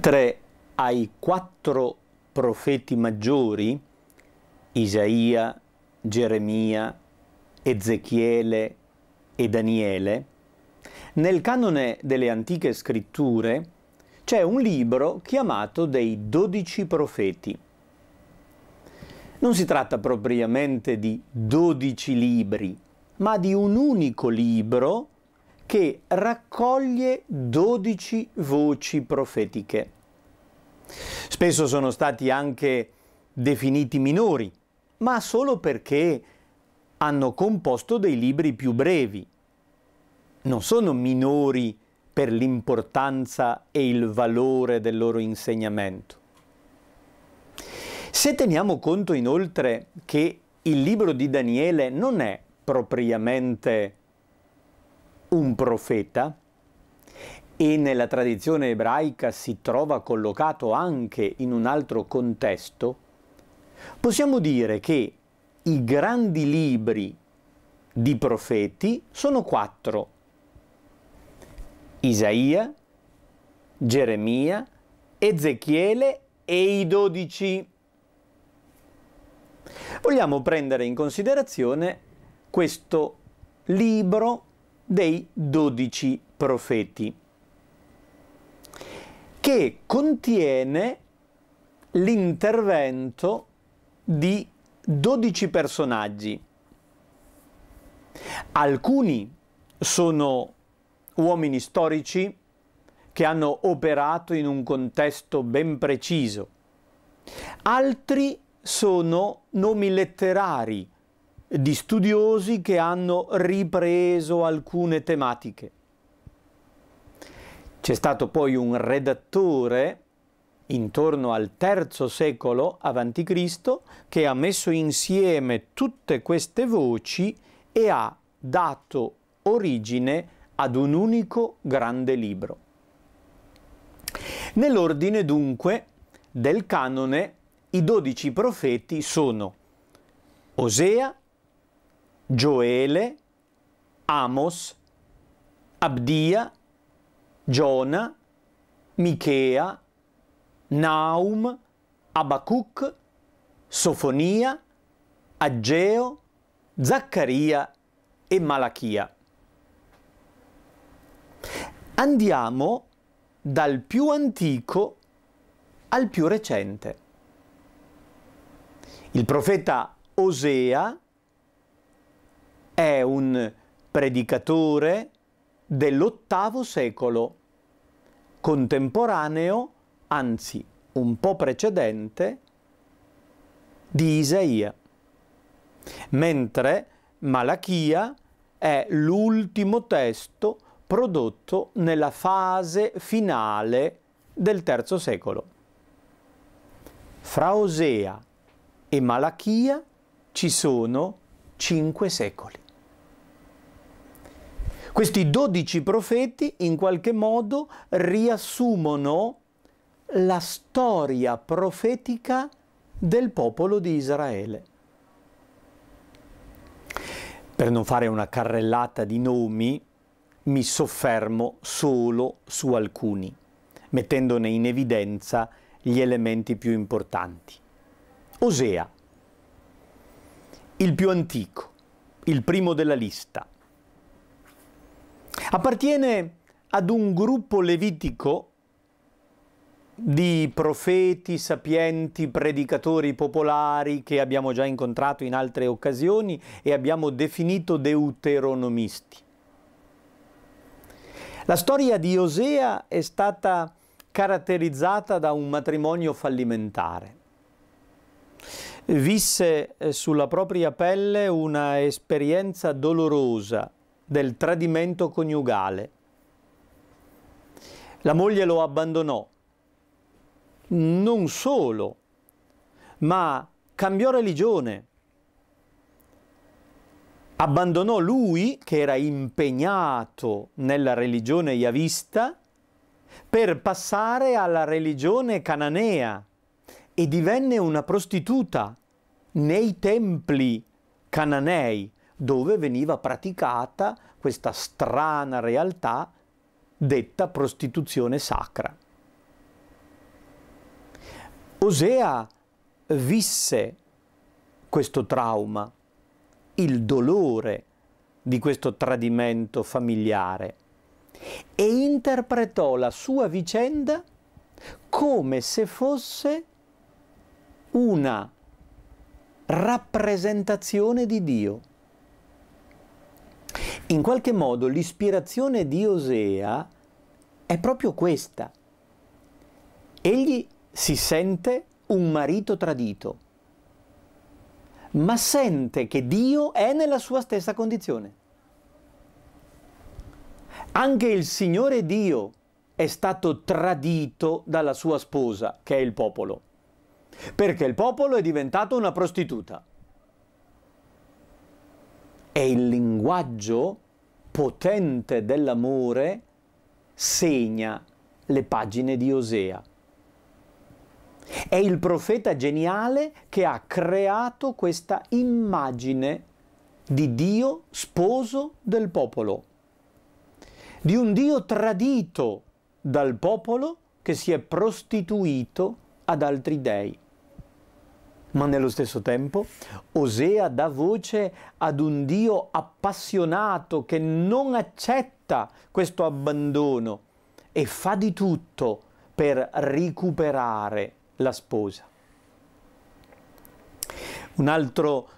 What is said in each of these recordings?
Oltre ai quattro profeti maggiori, Isaia, Geremia, Ezechiele e Daniele, nel canone delle antiche scritture c'è un libro chiamato dei dodici profeti. Non si tratta propriamente di dodici libri, ma di un unico libro che raccoglie 12 voci profetiche. Spesso sono stati anche definiti minori, ma solo perché hanno composto dei libri più brevi. Non sono minori per l'importanza e il valore del loro insegnamento. Se teniamo conto inoltre che il libro di Daniele non è propriamente un profeta e nella tradizione ebraica si trova collocato anche in un altro contesto, possiamo dire che i grandi libri di profeti sono quattro. Isaia, Geremia, Ezechiele e i dodici. Vogliamo prendere in considerazione questo libro dei dodici profeti, che contiene l'intervento di dodici personaggi. Alcuni sono uomini storici che hanno operato in un contesto ben preciso, altri sono nomi letterari di studiosi che hanno ripreso alcune tematiche. C'è stato poi un redattore intorno al III secolo a.C. che ha messo insieme tutte queste voci e ha dato origine ad un unico grande libro. Nell'ordine dunque del canone i dodici profeti sono Osea, Gioele, Amos, Abdia, Giona, Michea, Naum, Abacuc, Sofonia, Aggeo, Zaccaria e Malachia. Andiamo dal più antico al più recente. Il profeta Osea è un predicatore dell'ottavo secolo, contemporaneo, anzi un po' precedente, di Isaia, mentre Malachia è l'ultimo testo prodotto nella fase finale del terzo secolo. Fra Osea e Malachia ci sono cinque secoli. Questi dodici profeti in qualche modo riassumono la storia profetica del popolo di Israele. Per non fare una carrellata di nomi, mi soffermo solo su alcuni, mettendone in evidenza gli elementi più importanti. Osea, il più antico, il primo della lista, Appartiene ad un gruppo levitico di profeti, sapienti, predicatori popolari che abbiamo già incontrato in altre occasioni e abbiamo definito deuteronomisti. La storia di Osea è stata caratterizzata da un matrimonio fallimentare. Visse eh, sulla propria pelle una esperienza dolorosa del tradimento coniugale. La moglie lo abbandonò. Non solo, ma cambiò religione. Abbandonò lui, che era impegnato nella religione yavista, per passare alla religione cananea e divenne una prostituta nei templi cananei dove veniva praticata questa strana realtà detta prostituzione sacra. Osea visse questo trauma, il dolore di questo tradimento familiare e interpretò la sua vicenda come se fosse una rappresentazione di Dio. In qualche modo l'ispirazione di Osea è proprio questa. Egli si sente un marito tradito, ma sente che Dio è nella sua stessa condizione. Anche il Signore Dio è stato tradito dalla sua sposa, che è il popolo, perché il popolo è diventato una prostituta è il linguaggio potente dell'amore segna le pagine di Osea. È il profeta geniale che ha creato questa immagine di Dio sposo del popolo, di un Dio tradito dal popolo che si è prostituito ad altri dei. Ma nello stesso tempo Osea dà voce ad un Dio appassionato che non accetta questo abbandono e fa di tutto per recuperare la sposa. Un altro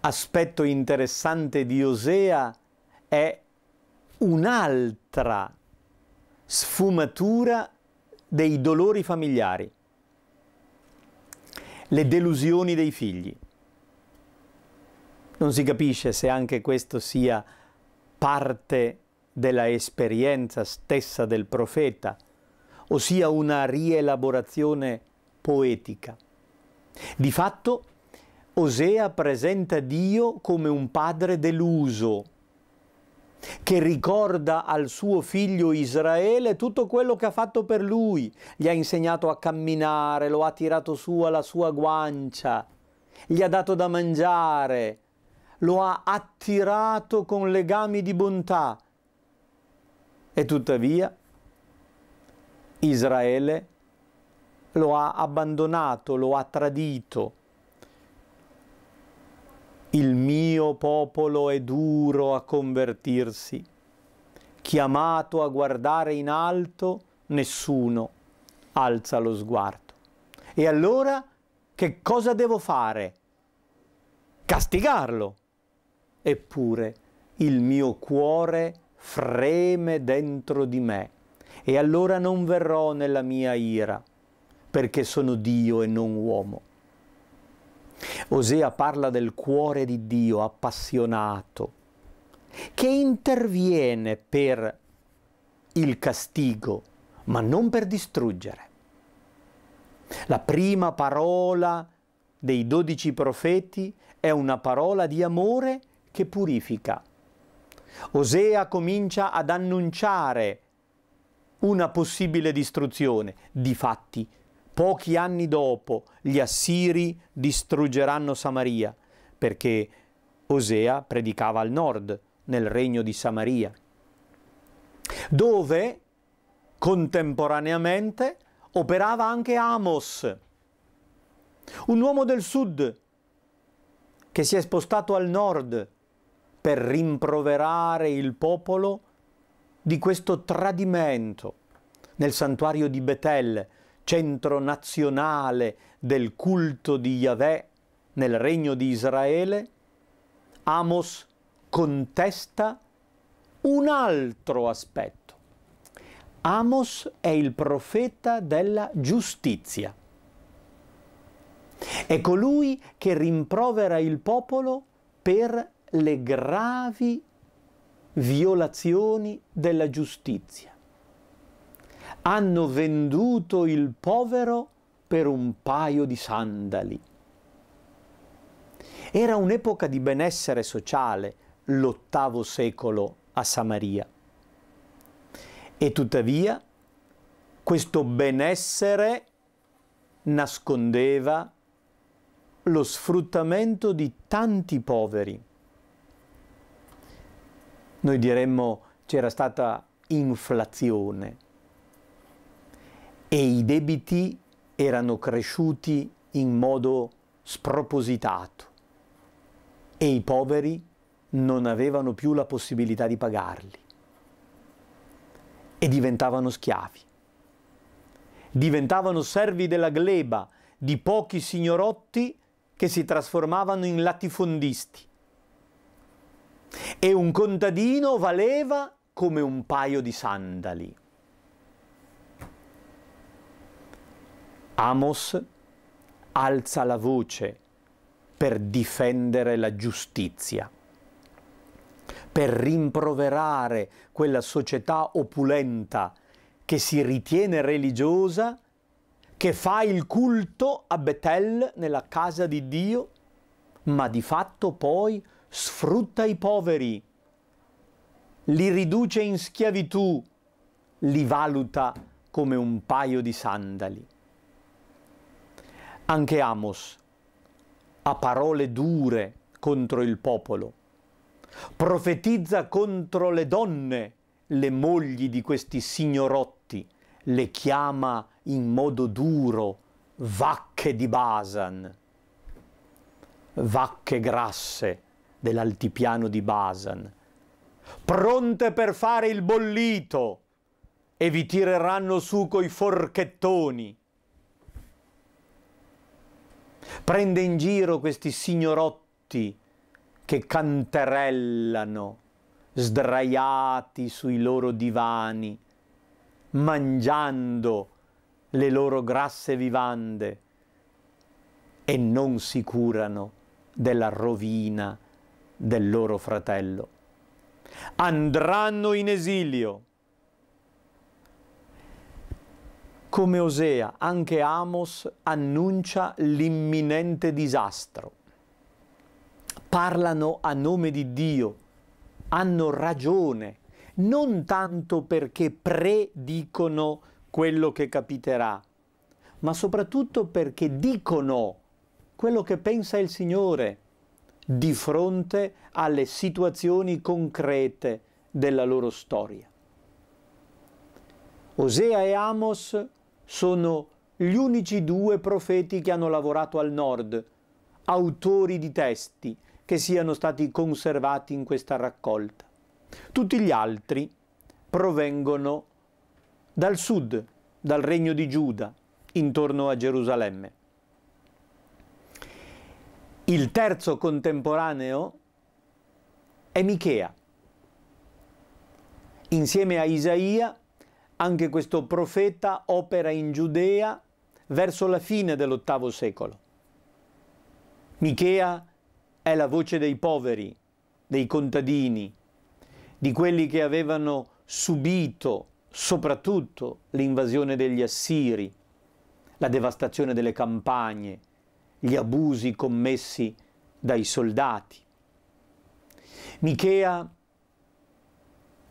aspetto interessante di Osea è un'altra sfumatura dei dolori familiari le delusioni dei figli. Non si capisce se anche questo sia parte della esperienza stessa del profeta, o sia una rielaborazione poetica. Di fatto, Osea presenta Dio come un padre deluso, che ricorda al suo figlio Israele tutto quello che ha fatto per lui. Gli ha insegnato a camminare, lo ha tirato su alla sua guancia, gli ha dato da mangiare, lo ha attirato con legami di bontà. E tuttavia Israele lo ha abbandonato, lo ha tradito il mio popolo è duro a convertirsi, chiamato a guardare in alto, nessuno alza lo sguardo. E allora che cosa devo fare? Castigarlo. Eppure il mio cuore freme dentro di me e allora non verrò nella mia ira, perché sono Dio e non uomo. Osea parla del cuore di Dio appassionato, che interviene per il castigo, ma non per distruggere. La prima parola dei dodici profeti è una parola di amore che purifica. Osea comincia ad annunciare una possibile distruzione, di fatti Pochi anni dopo gli assiri distruggeranno Samaria, perché Osea predicava al nord, nel regno di Samaria, dove contemporaneamente operava anche Amos, un uomo del sud che si è spostato al nord per rimproverare il popolo di questo tradimento nel santuario di Betel, centro nazionale del culto di Yahweh nel regno di Israele, Amos contesta un altro aspetto. Amos è il profeta della giustizia. È colui che rimprovera il popolo per le gravi violazioni della giustizia hanno venduto il povero per un paio di sandali. Era un'epoca di benessere sociale, l'ottavo secolo a Samaria. E tuttavia questo benessere nascondeva lo sfruttamento di tanti poveri. Noi diremmo c'era stata inflazione e i debiti erano cresciuti in modo spropositato e i poveri non avevano più la possibilità di pagarli e diventavano schiavi. Diventavano servi della gleba di pochi signorotti che si trasformavano in latifondisti. E un contadino valeva come un paio di sandali. Amos alza la voce per difendere la giustizia, per rimproverare quella società opulenta che si ritiene religiosa, che fa il culto a Betel nella casa di Dio, ma di fatto poi sfrutta i poveri, li riduce in schiavitù, li valuta come un paio di sandali. Anche Amos ha parole dure contro il popolo, profetizza contro le donne, le mogli di questi signorotti, le chiama in modo duro vacche di Basan, vacche grasse dell'altipiano di Basan, pronte per fare il bollito e vi tireranno su coi forchettoni prende in giro questi signorotti che canterellano sdraiati sui loro divani, mangiando le loro grasse vivande e non si curano della rovina del loro fratello. Andranno in esilio Come Osea, anche Amos annuncia l'imminente disastro. Parlano a nome di Dio, hanno ragione, non tanto perché predicono quello che capiterà, ma soprattutto perché dicono quello che pensa il Signore di fronte alle situazioni concrete della loro storia. Osea e Amos sono gli unici due profeti che hanno lavorato al nord, autori di testi che siano stati conservati in questa raccolta. Tutti gli altri provengono dal sud, dal regno di Giuda, intorno a Gerusalemme. Il terzo contemporaneo è Michea. Insieme a Isaia anche questo profeta opera in Giudea verso la fine dell'ottavo secolo. Michea è la voce dei poveri, dei contadini, di quelli che avevano subito soprattutto l'invasione degli assiri, la devastazione delle campagne, gli abusi commessi dai soldati. Michea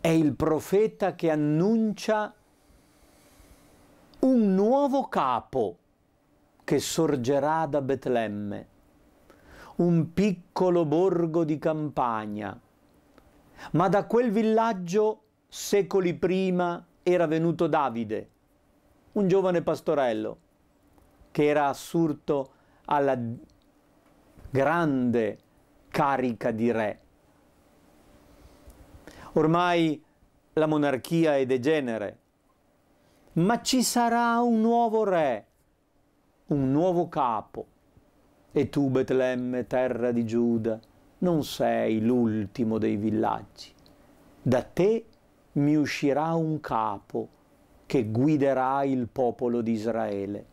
è il profeta che annuncia nuovo capo che sorgerà da Betlemme, un piccolo borgo di campagna, ma da quel villaggio secoli prima era venuto Davide, un giovane pastorello che era assurto alla grande carica di re. Ormai la monarchia è degenere, ma ci sarà un nuovo re, un nuovo capo. E tu, Betlemme, terra di Giuda, non sei l'ultimo dei villaggi. Da te mi uscirà un capo che guiderà il popolo di Israele.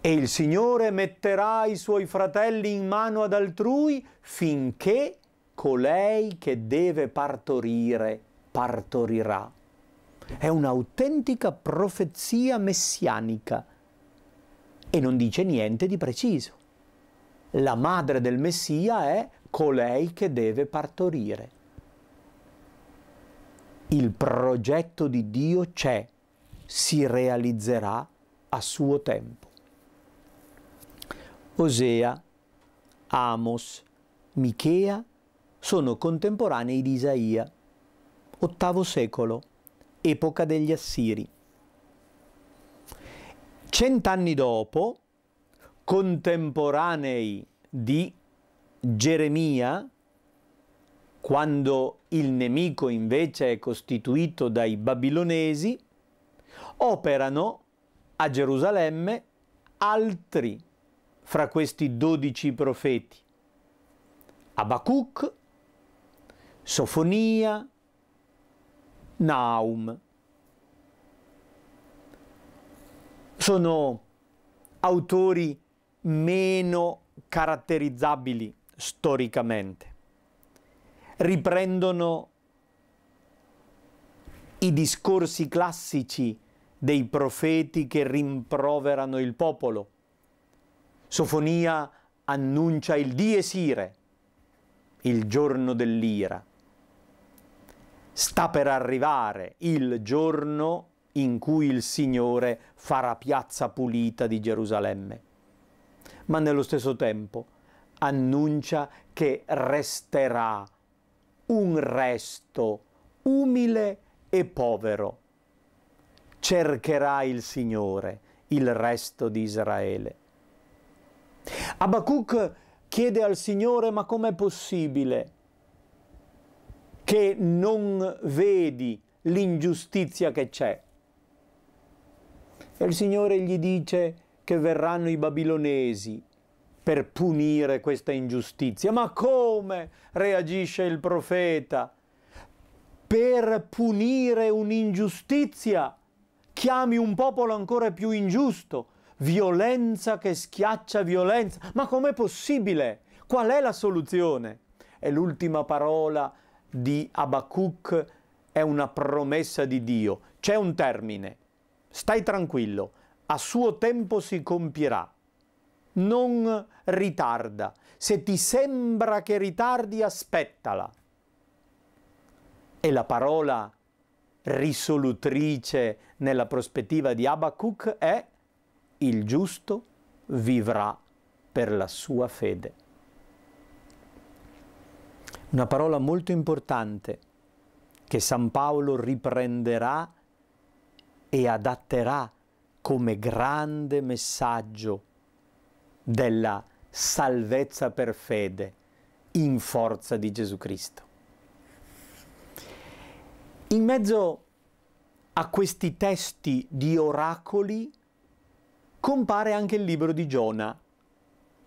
E il Signore metterà i suoi fratelli in mano ad altrui finché colei che deve partorire partorirà. È un'autentica profezia messianica e non dice niente di preciso. La madre del Messia è colei che deve partorire. Il progetto di Dio c'è, si realizzerà a suo tempo. Osea, Amos, Michea sono contemporanei di Isaia, VIII secolo epoca degli Assiri. Cent'anni dopo, contemporanei di Geremia, quando il nemico invece è costituito dai babilonesi, operano a Gerusalemme altri fra questi dodici profeti. Abacuc, Sofonia, Naum. Sono autori meno caratterizzabili storicamente. Riprendono i discorsi classici dei profeti che rimproverano il popolo. Sofonia annuncia il diesire, il giorno dell'ira. Sta per arrivare il giorno in cui il Signore farà piazza pulita di Gerusalemme, ma nello stesso tempo annuncia che resterà un resto umile e povero. Cercherà il Signore il resto di Israele. Abacuc chiede al Signore ma com'è possibile? che non vedi l'ingiustizia che c'è. E il Signore gli dice che verranno i babilonesi per punire questa ingiustizia. Ma come reagisce il profeta? Per punire un'ingiustizia chiami un popolo ancora più ingiusto, violenza che schiaccia violenza. Ma com'è possibile? Qual è la soluzione? E l'ultima parola di Abacuc è una promessa di Dio. C'è un termine. Stai tranquillo, a suo tempo si compirà. Non ritarda. Se ti sembra che ritardi, aspettala. E la parola risolutrice nella prospettiva di Abacuc è il giusto vivrà per la sua fede. Una parola molto importante che San Paolo riprenderà e adatterà come grande messaggio della salvezza per fede in forza di Gesù Cristo. In mezzo a questi testi di oracoli compare anche il libro di Giona,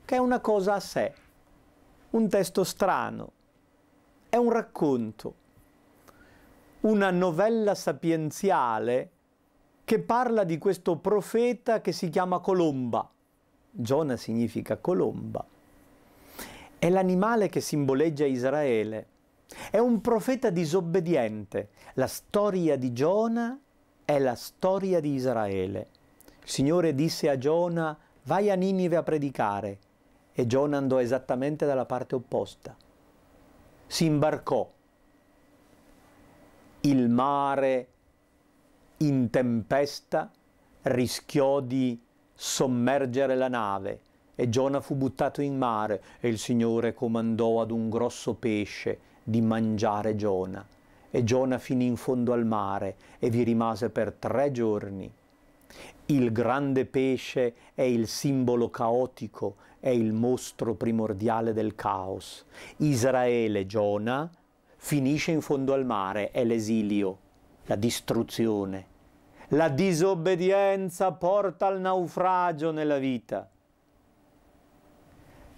che è una cosa a sé, un testo strano, è un racconto, una novella sapienziale che parla di questo profeta che si chiama Colomba. Giona significa colomba. È l'animale che simboleggia Israele. È un profeta disobbediente. La storia di Giona è la storia di Israele. Il Signore disse a Giona, vai a Ninive a predicare. E Giona andò esattamente dalla parte opposta si imbarcò. Il mare in tempesta rischiò di sommergere la nave e Giona fu buttato in mare e il Signore comandò ad un grosso pesce di mangiare Giona. E Giona finì in fondo al mare e vi rimase per tre giorni. Il grande pesce è il simbolo caotico è il mostro primordiale del caos. Israele, Giona, finisce in fondo al mare, è l'esilio, la distruzione. La disobbedienza porta al naufragio nella vita.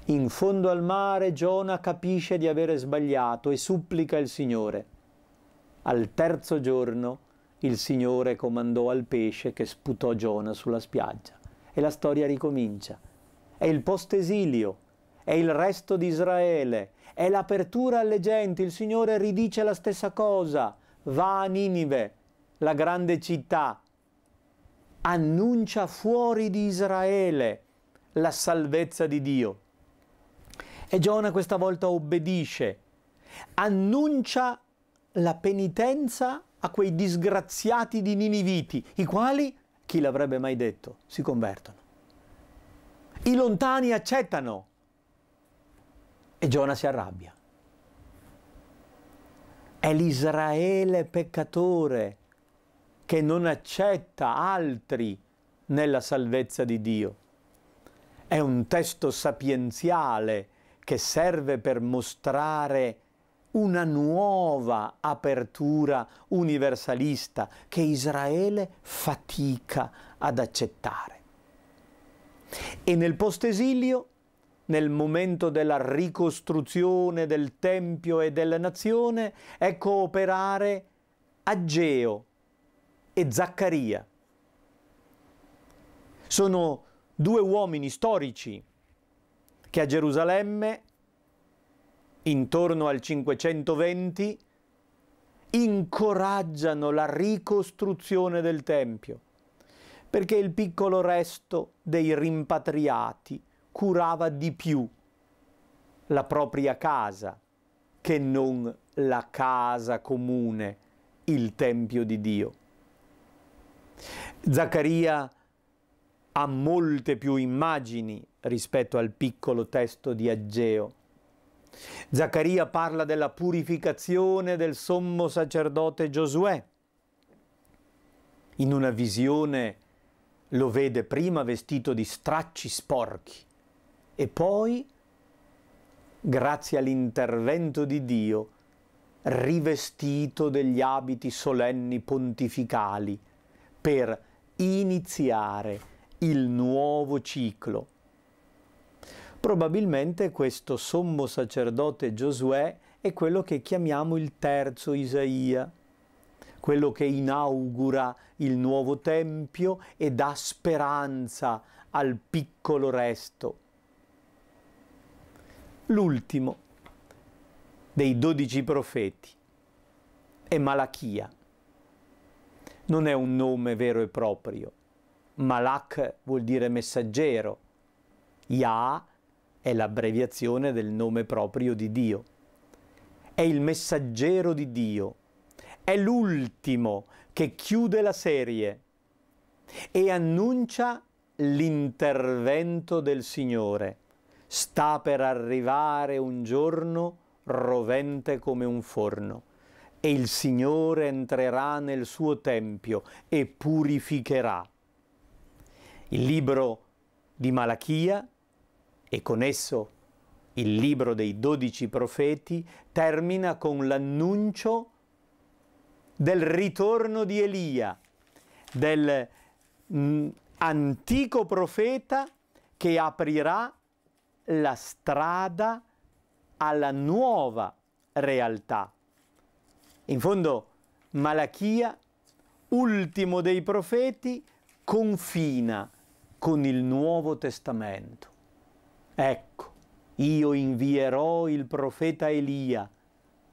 In fondo al mare Giona capisce di avere sbagliato e supplica il Signore. Al terzo giorno il Signore comandò al pesce che sputò Giona sulla spiaggia e la storia ricomincia è il post-esilio, è il resto di Israele, è l'apertura alle genti. Il Signore ridice la stessa cosa. Va a Ninive, la grande città, annuncia fuori di Israele la salvezza di Dio. E Giona questa volta obbedisce, annuncia la penitenza a quei disgraziati di Niniviti, i quali, chi l'avrebbe mai detto, si convertono. I lontani accettano. E Giona si arrabbia. È l'Israele peccatore che non accetta altri nella salvezza di Dio. È un testo sapienziale che serve per mostrare una nuova apertura universalista che Israele fatica ad accettare. E nel postesilio, nel momento della ricostruzione del Tempio e della nazione, ecco operare Ageo e Zaccaria. Sono due uomini storici che a Gerusalemme, intorno al 520, incoraggiano la ricostruzione del Tempio perché il piccolo resto dei rimpatriati curava di più la propria casa che non la casa comune, il Tempio di Dio. Zaccaria ha molte più immagini rispetto al piccolo testo di Aggeo. Zaccaria parla della purificazione del sommo sacerdote Giosuè in una visione lo vede prima vestito di stracci sporchi e poi, grazie all'intervento di Dio, rivestito degli abiti solenni pontificali per iniziare il nuovo ciclo. Probabilmente questo sommo sacerdote Giosuè è quello che chiamiamo il terzo Isaia quello che inaugura il nuovo Tempio e dà speranza al piccolo resto. L'ultimo dei dodici profeti è Malachia. Non è un nome vero e proprio. Malach vuol dire messaggero. Yah è l'abbreviazione del nome proprio di Dio. È il messaggero di Dio, è l'ultimo che chiude la serie e annuncia l'intervento del Signore. Sta per arrivare un giorno rovente come un forno e il Signore entrerà nel suo tempio e purificherà. Il libro di Malachia e con esso il libro dei dodici profeti termina con l'annuncio del ritorno di Elia, del mh, mm, antico profeta che aprirà la strada alla nuova realtà. In fondo Malachia, ultimo dei profeti, confina con il Nuovo Testamento. Ecco, io invierò il profeta Elia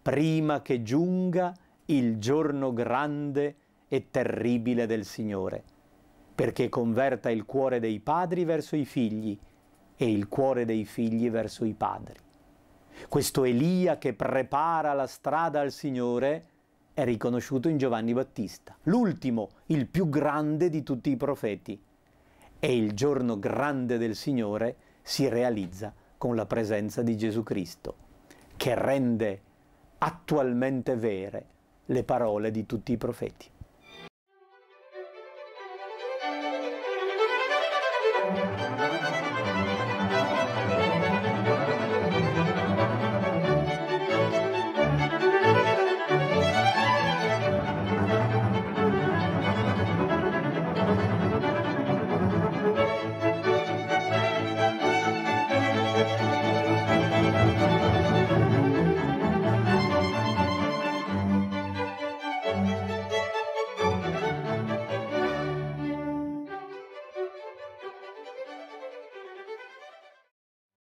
prima che giunga il giorno grande e terribile del Signore, perché converta il cuore dei padri verso i figli e il cuore dei figli verso i padri. Questo Elia che prepara la strada al Signore è riconosciuto in Giovanni Battista, l'ultimo, il più grande di tutti i profeti. E il giorno grande del Signore si realizza con la presenza di Gesù Cristo, che rende attualmente vere le parole di tutti i profeti.